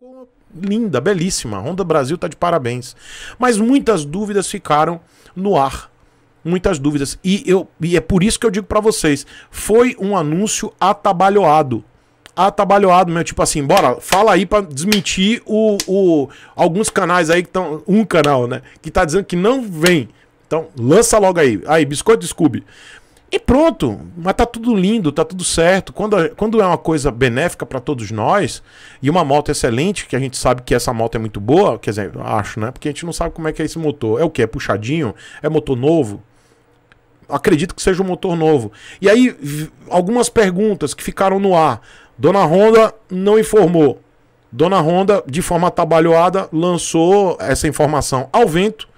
Ficou linda, belíssima. A Honda Brasil tá de parabéns. Mas muitas dúvidas ficaram no ar. Muitas dúvidas. E, eu, e é por isso que eu digo para vocês: foi um anúncio atabalhoado atabalhoado mesmo. Tipo assim, bora, fala aí para desmentir o, o alguns canais aí que estão. Um canal, né? Que tá dizendo que não vem. Então, lança logo aí. Aí, Biscoito Scooby. E pronto, mas tá tudo lindo, tá tudo certo. Quando, quando é uma coisa benéfica para todos nós, e uma moto excelente, que a gente sabe que essa moto é muito boa, quer dizer, acho, né? Porque a gente não sabe como é que é esse motor. É o que? É puxadinho? É motor novo? Acredito que seja um motor novo. E aí, algumas perguntas que ficaram no ar. Dona Honda não informou. Dona Honda, de forma atabalhoada, lançou essa informação ao vento.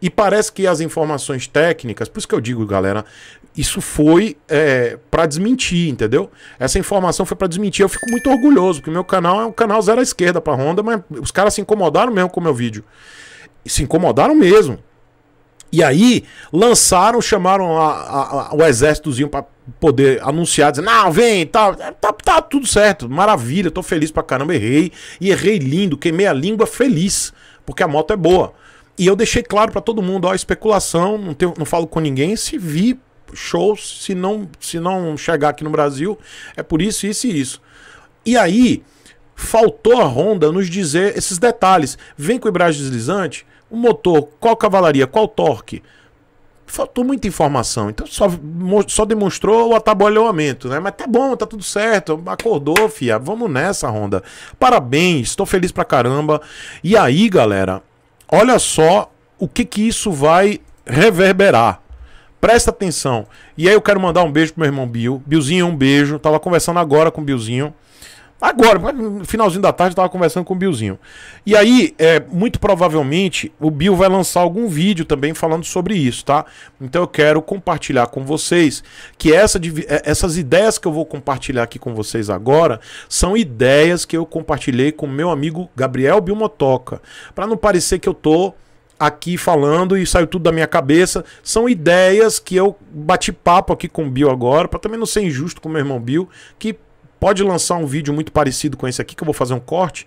E parece que as informações técnicas, por isso que eu digo, galera, isso foi é, para desmentir, entendeu? Essa informação foi para desmentir. Eu fico muito orgulhoso, porque meu canal é um canal zero à esquerda para Honda, mas os caras se incomodaram mesmo com o meu vídeo. Se incomodaram mesmo. E aí lançaram, chamaram a, a, a, o exércitozinho para poder anunciar, dizendo, não, vem, tá, tá, tá tudo certo, maravilha, tô feliz pra caramba, errei, e errei lindo, queimei a língua feliz, porque a moto é boa. E eu deixei claro para todo mundo, ó, especulação, não, tenho, não falo com ninguém, se vi shows, se não, se não chegar aqui no Brasil, é por isso, isso e isso. E aí, faltou a Honda nos dizer esses detalhes. Vem com embreagem deslizante, o motor, qual cavalaria, qual torque. Faltou muita informação, então só, só demonstrou o atabalhoamento, né? Mas tá bom, tá tudo certo, acordou, fia, vamos nessa, Honda. Parabéns, estou feliz pra caramba. E aí, galera, olha só o que que isso vai reverberar. Presta atenção. E aí eu quero mandar um beijo pro meu irmão Bill. Billzinho, um beijo. Tava conversando agora com o Billzinho. Agora, finalzinho da tarde, eu tava conversando com o Billzinho. E aí, é, muito provavelmente, o Bill vai lançar algum vídeo também falando sobre isso, tá? Então eu quero compartilhar com vocês que essa, é, essas ideias que eu vou compartilhar aqui com vocês agora são ideias que eu compartilhei com meu amigo Gabriel Bilmotoca. para não parecer que eu tô aqui falando e saiu tudo da minha cabeça. São ideias que eu bati papo aqui com o Bill agora, para também não ser injusto com o meu irmão Bill, que pode lançar um vídeo muito parecido com esse aqui, que eu vou fazer um corte.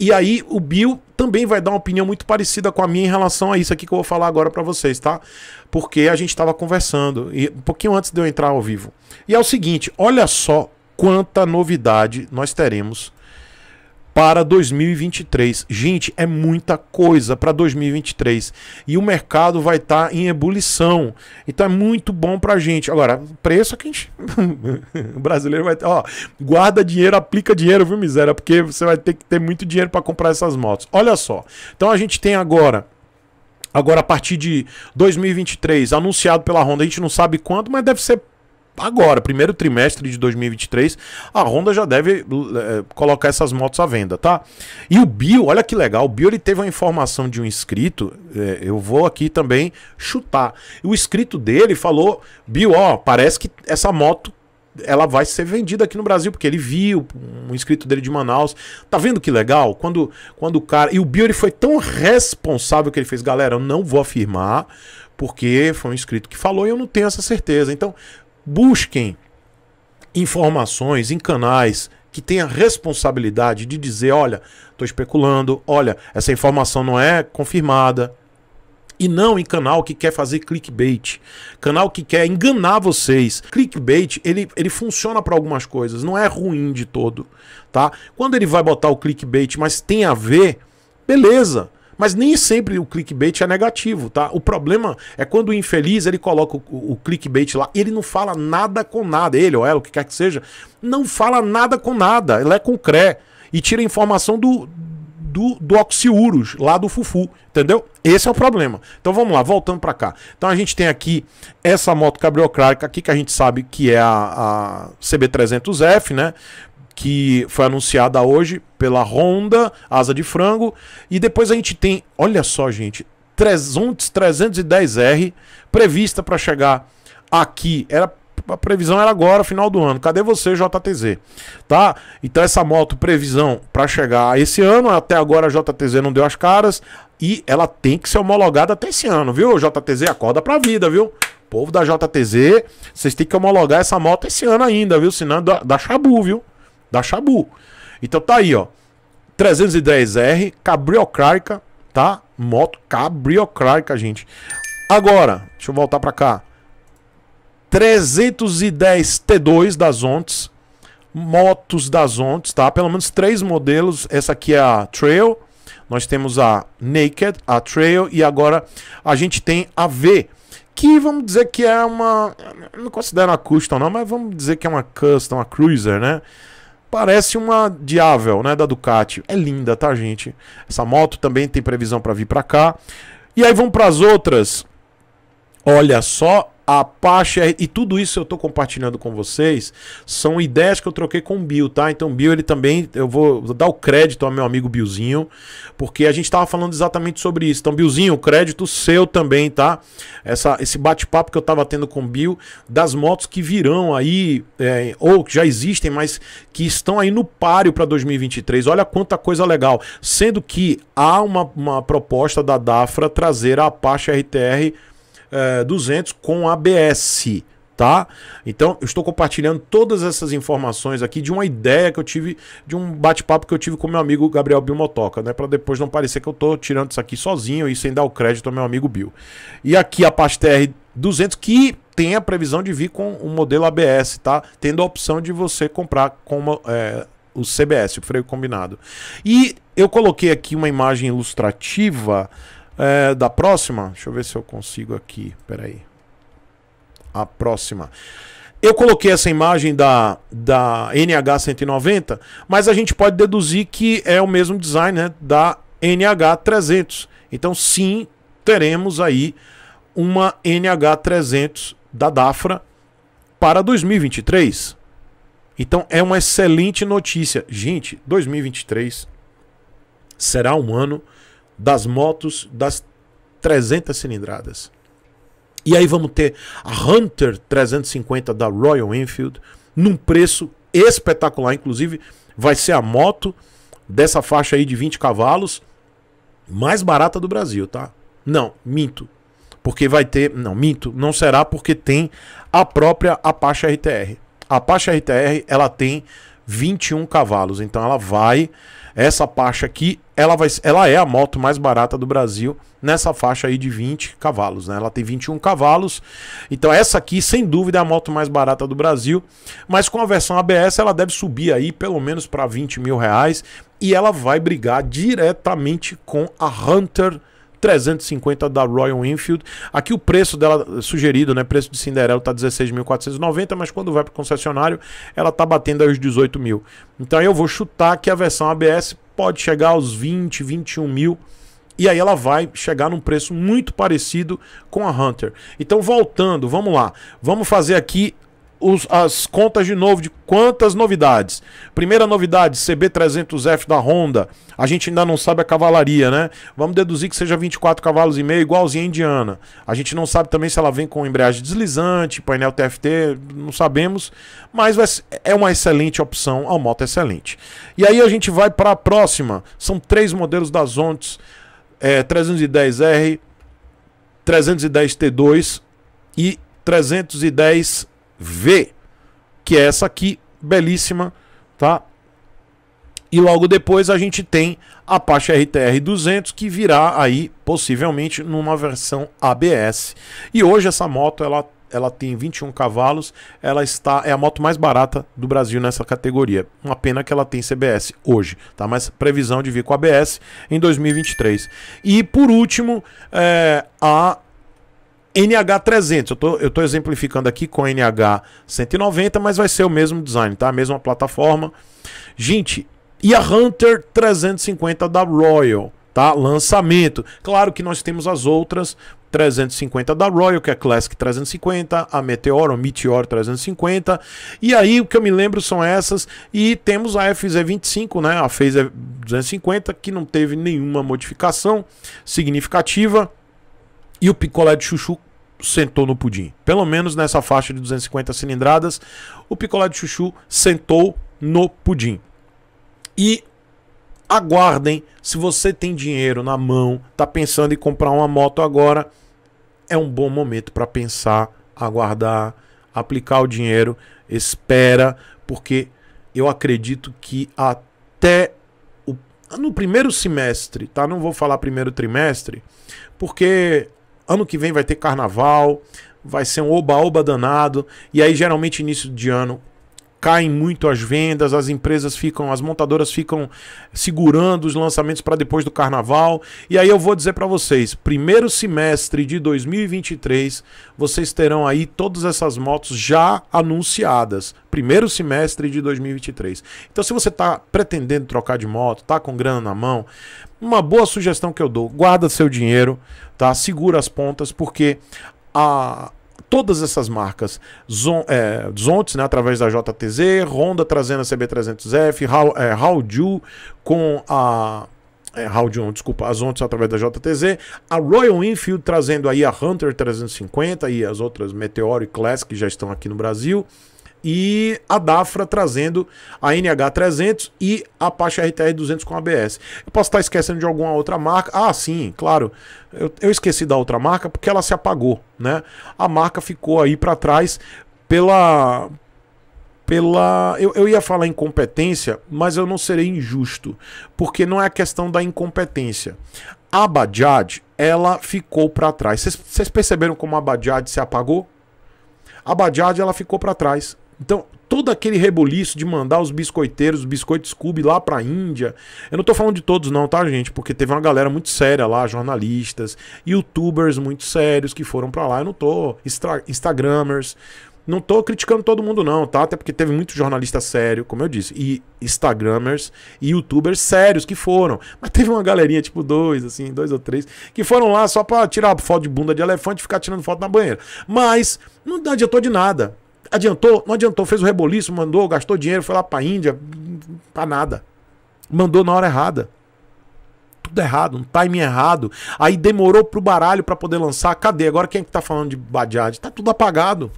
E aí o Bill também vai dar uma opinião muito parecida com a minha em relação a isso aqui que eu vou falar agora para vocês, tá? Porque a gente estava conversando e um pouquinho antes de eu entrar ao vivo. E é o seguinte, olha só quanta novidade nós teremos para 2023. Gente, é muita coisa para 2023. E o mercado vai estar tá em ebulição. Então é muito bom para a gente. Agora, preço que a gente. o brasileiro vai ter. Ó, guarda dinheiro, aplica dinheiro, viu, miséria? Porque você vai ter que ter muito dinheiro para comprar essas motos. Olha só. Então a gente tem agora. Agora, a partir de 2023, anunciado pela Honda, a gente não sabe quanto, mas deve ser agora, primeiro trimestre de 2023, a Honda já deve é, colocar essas motos à venda, tá? E o Bill, olha que legal, o Bill ele teve uma informação de um inscrito, é, eu vou aqui também chutar. O inscrito dele falou, Bill, ó, parece que essa moto ela vai ser vendida aqui no Brasil, porque ele viu um inscrito dele de Manaus. Tá vendo que legal? Quando, quando o cara. E o Bill ele foi tão responsável que ele fez, galera, eu não vou afirmar, porque foi um inscrito que falou e eu não tenho essa certeza. Então, busquem informações em canais que tenha responsabilidade de dizer, olha, estou especulando, olha, essa informação não é confirmada. E não em canal que quer fazer clickbait. Canal que quer enganar vocês. Clickbait, ele, ele funciona para algumas coisas, não é ruim de todo, tá? Quando ele vai botar o clickbait, mas tem a ver, beleza. Mas nem sempre o clickbait é negativo, tá? O problema é quando o infeliz ele coloca o, o clickbait lá ele não fala nada com nada. Ele ou ela, o que quer que seja, não fala nada com nada. Ela é concreto e tira informação do, do, do oxiúros, lá do fufu, entendeu? Esse é o problema. Então vamos lá, voltando para cá. Então a gente tem aqui essa moto cabriocrática aqui que a gente sabe que é a, a CB300F, né? que foi anunciada hoje pela Honda, asa de frango. E depois a gente tem, olha só, gente, 300, 310R prevista para chegar aqui. Era a previsão era agora, final do ano. Cadê você, JTZ? Tá? Então essa moto previsão para chegar esse ano, até agora a JTZ não deu as caras e ela tem que ser homologada até esse ano, viu? JTZ acorda pra vida, viu? Povo da JTZ, vocês têm que homologar essa moto esse ano ainda, viu? Senão dá, dá chabu, viu? da Chabu, Então tá aí, ó. 310R, cabriocráica, tá? Moto cabriocráica, gente. Agora, deixa eu voltar para cá. 310 T2 das Ontes, motos das Ontes, tá? Pelo menos três modelos. Essa aqui é a Trail, nós temos a Naked, a Trail e agora a gente tem a V, que vamos dizer que é uma, não considero uma custom não, mas vamos dizer que é uma custom, uma cruiser, né? Parece uma Diável, né, da Ducati. É linda, tá, gente? Essa moto também tem previsão para vir para cá. E aí vamos para as outras. Olha só a Apache e tudo isso eu estou compartilhando com vocês são ideias que eu troquei com o Bill, tá? Então Bill ele também eu vou dar o crédito ao meu amigo Billzinho, porque a gente estava falando exatamente sobre isso. Então Billzinho, crédito seu também, tá? Essa, esse bate-papo que eu estava tendo com o Bill das motos que virão aí é, ou que já existem, mas que estão aí no páreo para 2023. Olha quanta coisa legal, sendo que há uma, uma proposta da Dafra trazer a Apache RTR é, eh, 200 com ABS tá? Então, eu estou compartilhando todas essas informações aqui de uma ideia que eu tive, de um bate-papo que eu tive com meu amigo Gabriel Bilmotoca, né? Para depois não parecer que eu estou tirando isso aqui sozinho e sem dar o crédito ao meu amigo Bill. E aqui a pasta R200 que tem a previsão de vir com o um modelo ABS, tá? Tendo a opção de você comprar com uma, é, o CBS, o freio combinado. E eu coloquei aqui uma imagem ilustrativa é, da próxima, deixa eu ver se eu consigo aqui. Peraí. A próxima. Eu coloquei essa imagem da, da NH190, mas a gente pode deduzir que é o mesmo design né, da NH300. Então, sim, teremos aí uma NH300 da Dafra para 2023. Então, é uma excelente notícia. Gente, 2023 será um ano das motos das 300 cilindradas. E aí vamos ter a Hunter 350 da Royal Enfield num preço espetacular, inclusive vai ser a moto dessa faixa aí de 20 cavalos mais barata do Brasil, tá? Não, minto. Porque vai ter, não, minto, não será porque tem a própria Apache RTR. A Apache RTR, ela tem 21 cavalos, então ela vai essa faixa aqui, ela, vai, ela é a moto mais barata do Brasil nessa faixa aí de 20 cavalos, né? Ela tem 21 cavalos. Então essa aqui, sem dúvida, é a moto mais barata do Brasil. Mas com a versão ABS, ela deve subir aí pelo menos para 20 mil reais. E ela vai brigar diretamente com a Hunter 350 da Royal Enfield. Aqui o preço dela sugerido, né? Preço de Cinderela tá 16.490, mas quando vai para o concessionário, ela tá batendo aí os 18 mil. Então eu vou chutar que a versão ABS pode chegar aos 20, 21 mil. E aí ela vai chegar num preço muito parecido com a Hunter. Então voltando, vamos lá. Vamos fazer aqui os, as contas de novo de quantas novidades. Primeira novidade, CB300F da Honda. A gente ainda não sabe a cavalaria, né? Vamos deduzir que seja 24 cavalos e meio, igualzinho a Indiana. A gente não sabe também se ela vem com embreagem deslizante, painel TFT, não sabemos. Mas é uma excelente opção, a uma moto é excelente. E aí a gente vai para a próxima. São três modelos da Zontes. É, 310R, 310 T2 e 310 V, que é essa aqui, belíssima, tá? E logo depois a gente tem a Apache RTR 200 que virá aí possivelmente numa versão ABS. E hoje essa moto ela ela tem 21 cavalos, ela está é a moto mais barata do Brasil nessa categoria. Uma pena que ela tem CBS hoje, tá? Mas previsão de vir com ABS em 2023. E por último, é, a NH300, eu tô, eu tô exemplificando aqui com NH190, mas vai ser o mesmo design, tá? A mesma plataforma. Gente, e a Hunter 350 da Royal, tá? Lançamento. Claro que nós temos as outras 350 da Royal, que é a Classic 350, a Meteor o Meteor 350. E aí o que eu me lembro são essas e temos a FZ25, né? A FZ250 que não teve nenhuma modificação significativa. E o picolé de chuchu sentou no pudim. Pelo menos nessa faixa de 250 cilindradas, o picolé de chuchu sentou no pudim. E aguardem, se você tem dinheiro na mão, tá pensando em comprar uma moto agora, é um bom momento para pensar, aguardar, aplicar o dinheiro, espera, porque eu acredito que até o, no primeiro semestre, tá? Não vou falar primeiro trimestre, porque ano que vem vai ter carnaval, vai ser um oba-oba danado. E aí, geralmente, início de ano, caem muito as vendas, as empresas ficam, as montadoras ficam segurando os lançamentos para depois do carnaval. E aí eu vou dizer para vocês, primeiro semestre de 2023, vocês terão aí todas essas motos já anunciadas. Primeiro semestre de 2023. Então se você está pretendendo trocar de moto, tá com grana na mão, uma boa sugestão que eu dou, guarda seu dinheiro, tá? Segura as pontas porque a todas essas marcas, Zon, é, Zontes, né, através da JTZ, Honda trazendo a CB300F, Haoju é, com a é, Raul desculpa, as Zontes através da JTZ, a Royal Enfield trazendo aí a Hunter 350 e as outras Meteor e Classic que já estão aqui no Brasil e a DAFRA trazendo a NH300 e a Apache RTR200 com ABS. Eu posso estar esquecendo de alguma outra marca. Ah, sim, claro. Eu, eu esqueci da outra marca porque ela se apagou, né? A marca ficou aí para trás pela pela. Eu, eu ia falar incompetência, mas eu não serei injusto, porque não é a questão da incompetência. A Bajaj, ela ficou para trás. Vocês perceberam como a Bajaj se apagou? A Bajaj, ela ficou para trás. Então, todo aquele reboliço de mandar os biscoiteiros, os biscoitos Scooby lá pra Índia. Eu não tô falando de todos, não, tá, gente? Porque teve uma galera muito séria lá, jornalistas, youtubers muito sérios que foram para lá. Eu não tô. Instagramers. Não tô criticando todo mundo, não, tá? Até porque teve muito jornalista sério, como eu disse, e Instagramers e youtubers sérios que foram. Mas teve uma galerinha, tipo dois, assim, dois ou três, que foram lá só pra tirar foto de bunda de elefante e ficar tirando foto na banheira. Mas não adiantou de nada. Adiantou? Não adiantou. Fez o reboliço, mandou, gastou dinheiro, foi lá pra Índia, pra nada. Mandou na hora errada. Tudo errado, um timing errado. Aí demorou pro baralho para poder lançar. Cadê? Agora quem é que tá falando de Badiad? Tá tudo apagado.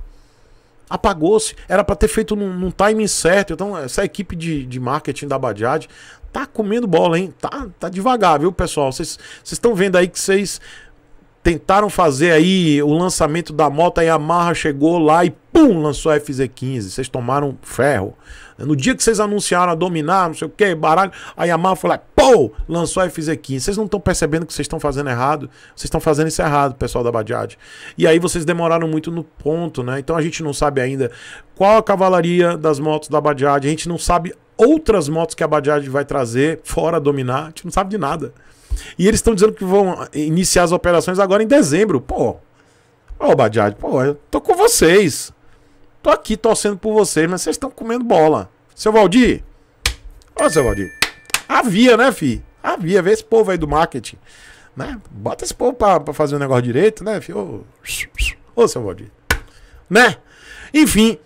Apagou-se. Era para ter feito num, num, timing certo. Então, essa equipe de, de marketing da Badiad tá comendo bola, hein? Tá, tá devagar, viu, pessoal? Vocês estão vendo aí que vocês Tentaram fazer aí o lançamento da moto, a Yamaha chegou lá e pum, lançou a FZ15. Vocês tomaram ferro. No dia que vocês anunciaram a dominar, não sei o que, baralho, a Yamaha foi lá, pô, lançou a FZ15. Vocês não estão percebendo que vocês estão fazendo errado. Vocês estão fazendo isso errado, pessoal da Badiad. E aí vocês demoraram muito no ponto, né? Então a gente não sabe ainda qual a cavalaria das motos da Badiad. A gente não sabe outras motos que a Badiad vai trazer, fora dominar. A gente não sabe de nada. E eles estão dizendo que vão iniciar as operações agora em dezembro. Pô, ô Badiad, pô, eu tô com vocês. Tô aqui torcendo por vocês, mas vocês estão comendo bola. Seu Valdir, Ô, seu Valdir, havia, né, fi? Havia, vê esse povo aí do marketing, né? Bota esse povo pra, pra fazer o um negócio direito, né, fi? Ô, ô seu Valdir, né? Enfim,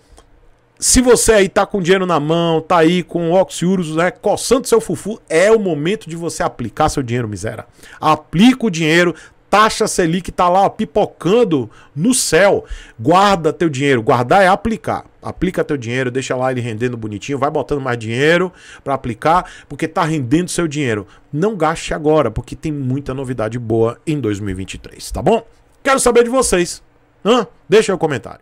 se você aí tá com dinheiro na mão, tá aí com oxiuros, né, coçando seu fufu, é o momento de você aplicar seu dinheiro, miséria. Aplica o dinheiro, taxa Selic tá lá ó, pipocando no céu. Guarda teu dinheiro, guardar é aplicar. Aplica teu dinheiro, deixa lá ele rendendo bonitinho, vai botando mais dinheiro para aplicar, porque tá rendendo seu dinheiro. Não gaste agora, porque tem muita novidade boa em 2023, tá bom? Quero saber de vocês. Hã? Deixa aí o comentário.